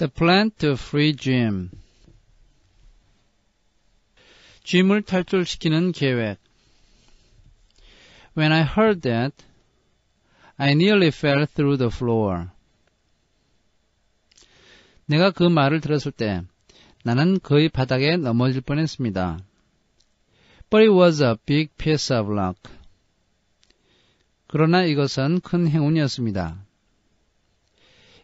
The plan to free Jim. Jim을 탈출시키는 계획. When I heard that, I nearly fell through the floor. 내가 그 말을 들었을 때 나는 거의 바닥에 넘어질 뻔했습니다. But it was a big piece of luck. 그러나 이것은 큰 행운이었습니다.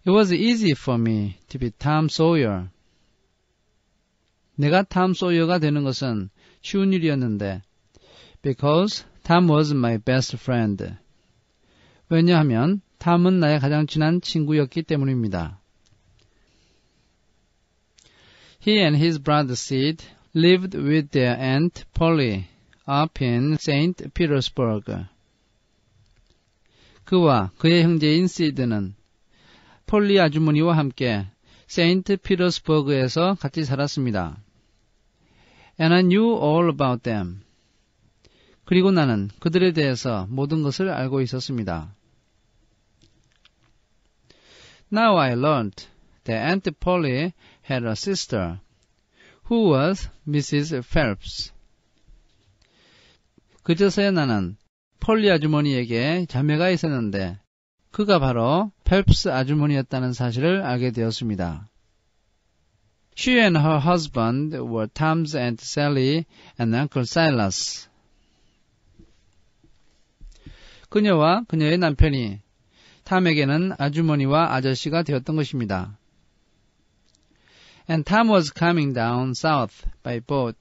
It was easy for me to be Tom Sawyer. 내가 Tom Sawyer가 되는 것은 쉬운 일이었는데 because Tom was my best friend. 왜냐하면 탐은 나의 가장 친한 친구였기 때문입니다. He and his brother Sid lived with their aunt Polly up in St. Petersburg. 그와 그의 형제인 시드는 폴리 아주머니와 함께 세인트 피러스버그에서 같이 살았습니다. And I knew all about them. 그리고 나는 그들에 대해서 모든 것을 알고 있었습니다. Now I learned that Aunt Polly had a sister who was Mrs. Phelps. 그제서야 나는 폴리 아주머니에게 자매가 있었는데 그가 바로 펠프스 아주머니였다는 사실을 알게 되었습니다. She and her husband were Tom's Aunt Sally and Uncle Silas. 그녀와 그녀의 남편이 탐에게는 아주머니와 아저씨가 되었던 것입니다. And Tom was coming down south by boat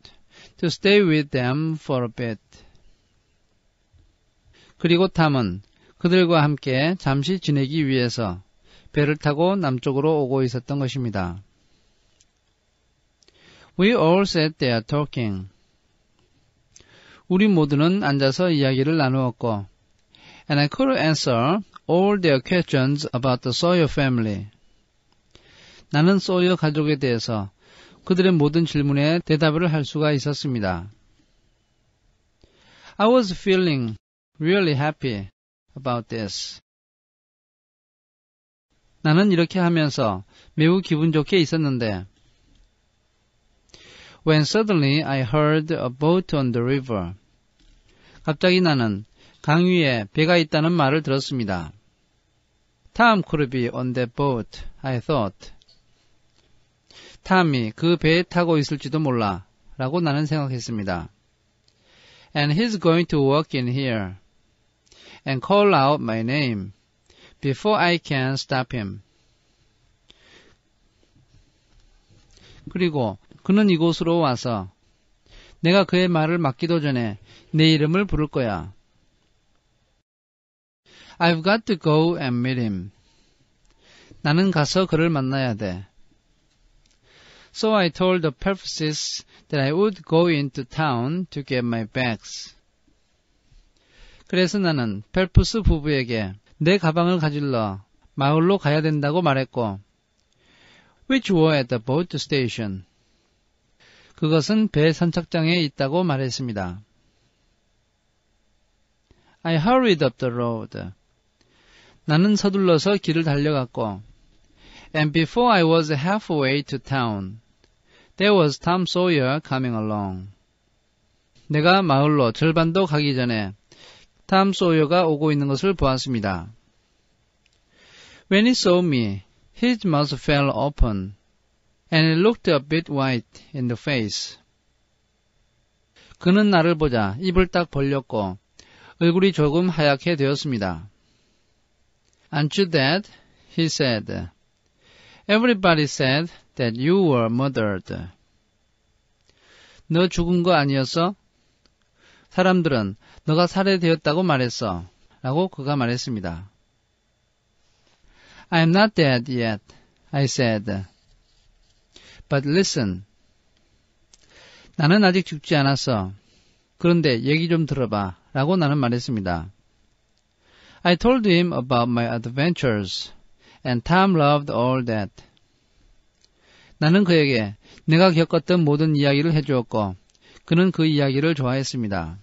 to stay with them for a bit. 그리고 탐은 그들과 함께 잠시 지내기 위해서 배를 타고 남쪽으로 오고 있었던 것입니다. We all sat there talking. 우리 모두는 앉아서 이야기를 나누었고, and I could answer all their questions about the Sawyer family. 나는 소여 가족에 대해서 그들의 모든 질문에 대답을 할 수가 있었습니다. I was feeling really happy. about this. 나는 이렇게 하면서 매우 기분 좋게 있었는데, When suddenly I heard a boat on the river. 갑자기 나는 강 위에 배가 있다는 말을 들었습니다. Tom could be on that boat, I thought. 탐이 그 배에 타고 있을지도 몰라. 라고 나는 생각했습니다. And he's going to walk in here. and call out my name before I can stop him. 그리고 그는 이곳으로 와서 내가 그의 말을 막기도 전에 내 이름을 부를 거야. I've got to go and meet him. 나는 가서 그를 만나야 돼. So I told the Perphysis that I would go into town to get my bags. 그래서 나는 펠프스 부부에게 내 가방을 가질러 마을로 가야 된다고 말했고, which were at the boat station. 그것은 배 선착장에 있다고 말했습니다. I hurried up the road. 나는 서둘러서 길을 달려갔고, and before I was halfway to town, there was Tom Sawyer coming along. 내가 마을로 절반도 가기 전에 탐 소여가 오고 있는 것을 보았습니다. When he saw me, his mouth fell open, and he looked a bit white in the face. 그는 나를 보자 입을 딱 벌렸고 얼굴이 조금 하얗게 되었습니다. Aren't you dead? He said. Everybody said that you were murdered. 너 죽은 거 아니었어? 사람들은 너가 살해되었다고 말했어. 라고 그가 말했습니다. I'm not dead yet, I said. But listen. 나는 아직 죽지 않았어. 그런데 얘기 좀 들어봐. 라고 나는 말했습니다. I told him about my adventures, and Tom loved all that. 나는 그에게 내가 겪었던 모든 이야기를 해주었고, 그는 그 이야기를 좋아했습니다.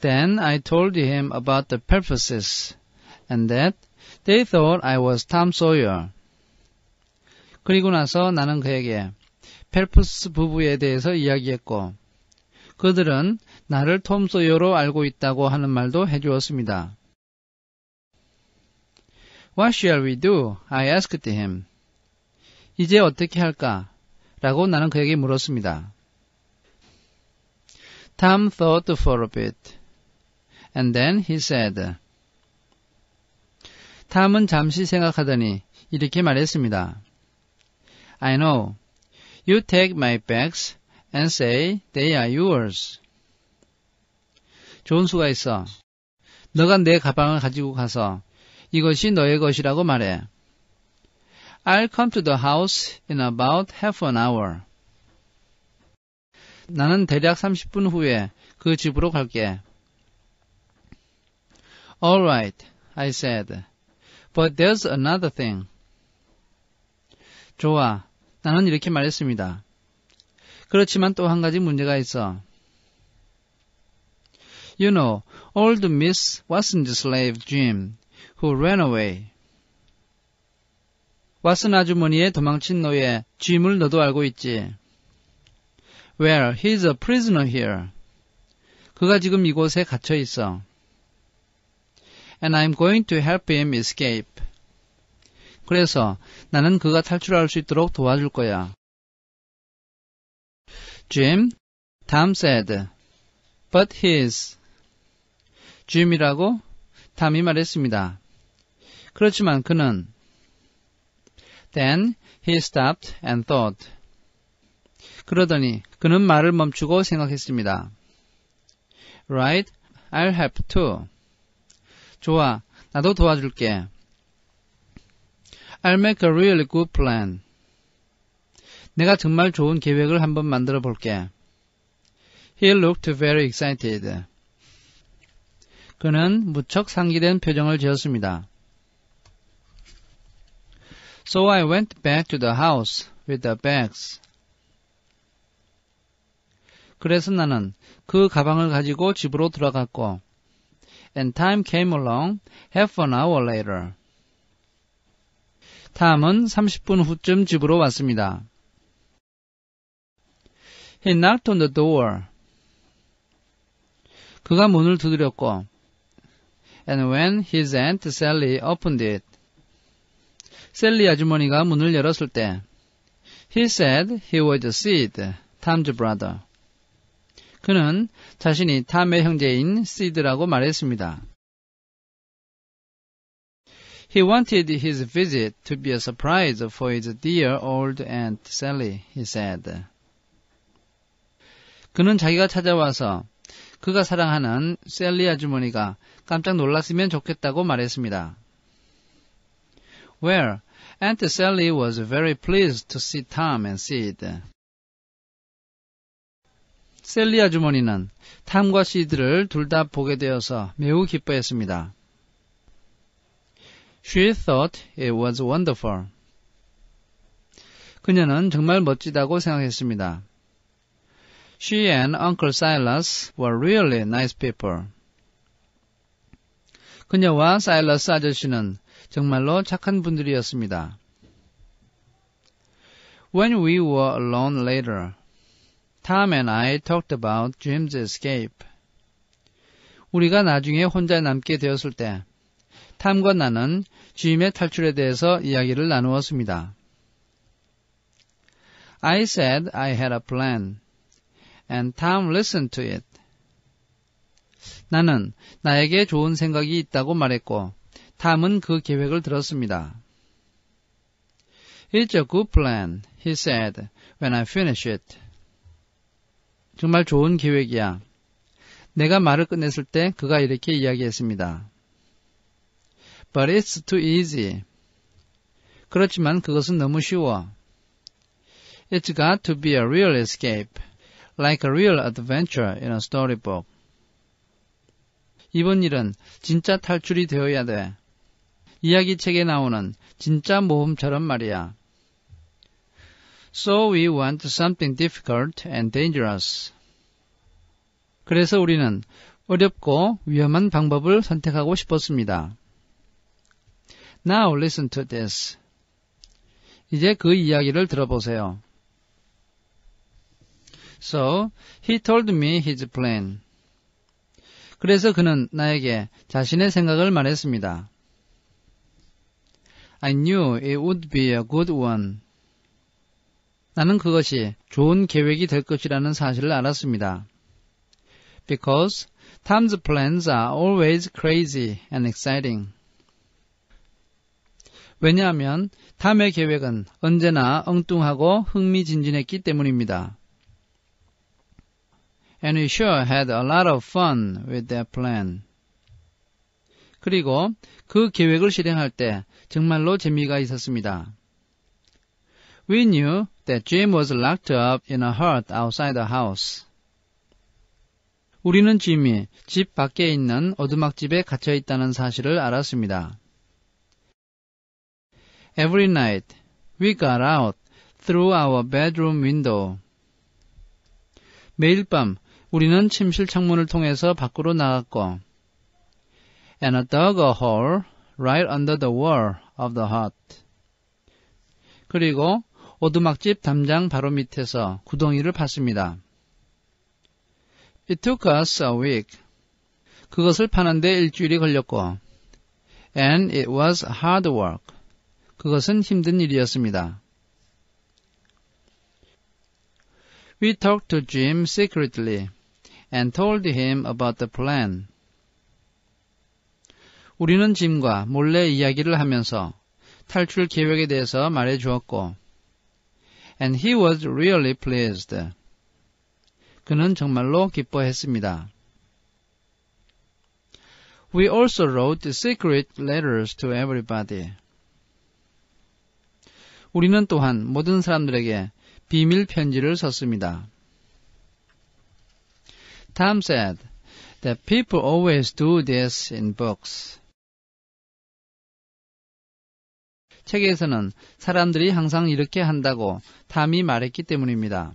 Then I told him about the purposes and that they thought I was Tom Sawyer. 그리고 나서 나는 그에게 펠프스 부부에 대해서 이야기했고 그들은 나를 톰 소요로 알고 있다고 하는 말도 해주었습니다. What shall we do? I asked him. 이제 어떻게 할까? 라고 나는 그에게 물었습니다. Tom thought for a bit. And then he said. 탐은 잠시 생각하더니 이렇게 말했습니다. I know. You take my bags and say they are yours. 좋은 수가 있어. 너가 내 가방을 가지고 가서 이것이 너의 것이라고 말해. I'll come to the house in about half an hour. 나는 대략 30분 후에 그 집으로 갈게. All right, I said. But there's another thing. 좋아. 나는 이렇게 말했습니다. 그렇지만 또 한 가지 문제가 있어. You know, old Miss Watson's slave Jim, who ran away. 왓슨 아주머니의 도망친 노예 짐을 너도 알고 있지. Well, he's a prisoner here. 그가 지금 이곳에 갇혀 있어. and I'm going to help him escape. 그래서 나는 그가 탈출할 수 있도록 도와줄 거야. Jim, Tom said, but his. Jim이라고 탐이 말했습니다. 그렇지만 그는 Then he stopped and thought. 그러더니 그는 말을 멈추고 생각했습니다. Right, I'll have to. 좋아. 나도 도와줄게. I'll make a really good plan. 내가 정말 좋은 계획을 한번 만들어 볼게. He looked very excited. 그는 무척 상기된 표정을 지었습니다. So I went back to the house with the bags. 그래서 나는 그 가방을 가지고 집으로 돌아갔고 and time came along half an hour later. 탐은 30분 후쯤 집으로 왔습니다. He knocked on the door. 그가 문을 두드렸고, and when his aunt Sally opened it, 셀리 아주머니가 문을 열었을 때, he said he was a seed, Tom's brother. 그는 자신이 탐의 형제인 시드라고 말했습니다. He wanted his visit to be a surprise for his dear old Aunt Sally, he said. 그는 자기가 찾아와서 그가 사랑하는 셀리 아주머니가 깜짝 놀랐으면 좋겠다고 말했습니다. Where Aunt Sally was very pleased to see Tom and Sid. 셀리 아주머니는 탐과 시드를 둘 다 보게 되어서 매우 기뻐했습니다. She thought it was wonderful. 그녀는 정말 멋지다고 생각했습니다. She and Uncle Silas were really nice people. 그녀와 사일러스 아저씨는 정말로 착한 분들이었습니다. When we were alone later, Tom and I talked about Jim's escape. 우리가 나중에 혼자 남게 되었을 때, 탐과 나는 짐의 탈출에 대해서 이야기를 나누었습니다. I said I had a plan, and Tom listened to it. 나는 나에게 좋은 생각이 있다고 말했고, 탐은 그 계획을 들었습니다. It's a good plan, he said, when I finish it. 정말 좋은 계획이야. 내가 말을 끝냈을 때 그가 이렇게 이야기했습니다. But it's too easy. 그렇지만 그것은 너무 쉬워. It's got to be a real escape, like a real adventure in a storybook. 이번 일은 진짜 탈출이 되어야 돼. 이야기책에 나오는 진짜 모험처럼 말이야. So we want something difficult and dangerous. 그래서 우리는 어렵고 위험한 방법을 선택하고 싶었습니다. Now listen to this. 이제 그 이야기를 들어보세요. So he told me his plan. 그래서 그는 나에게 자신의 생각을 말했습니다. I knew it would be a good one. 나는 그것이 좋은 계획이 될 것이라는 사실을 알았습니다. Because Tom's plans are always crazy and exciting. 왜냐하면 탐의 계획은 언제나 엉뚱하고 흥미진진했기 때문입니다. And we sure had a lot of fun with that plan. 그리고 그 계획을 실행할 때 정말로 재미가 있었습니다. We knew that Jim was locked up in a hut outside the house. 우리는 짐이 집 밖에 있는 어두막집에 갇혀 있다는 사실을 알았습니다. Every night, we got out through our bedroom window. 매일 밤 우리는 침실 창문을 통해서 밖으로 나갔고 and a dug a hole right under the wall of the hut. 그리고 오두막집 담장 바로 밑에서 구덩이를 팠습니다. It took us a week. 그것을 파는데 일주일이 걸렸고, and it was hard work. 그것은 힘든 일이었습니다. We talked to Jim secretly and told him about the plan. 우리는 짐과 몰래 이야기를 하면서 탈출 계획에 대해서 말해 주었고, and he was really pleased. 그는 정말로 기뻐했습니다. We also wrote secret letters to everybody. 우리는 또한 모든 사람들에게 비밀 편지를 썼습니다. Tom said that people always do this in books. 책에서는 사람들이 항상 이렇게 한다고 탐이 말했기 때문입니다.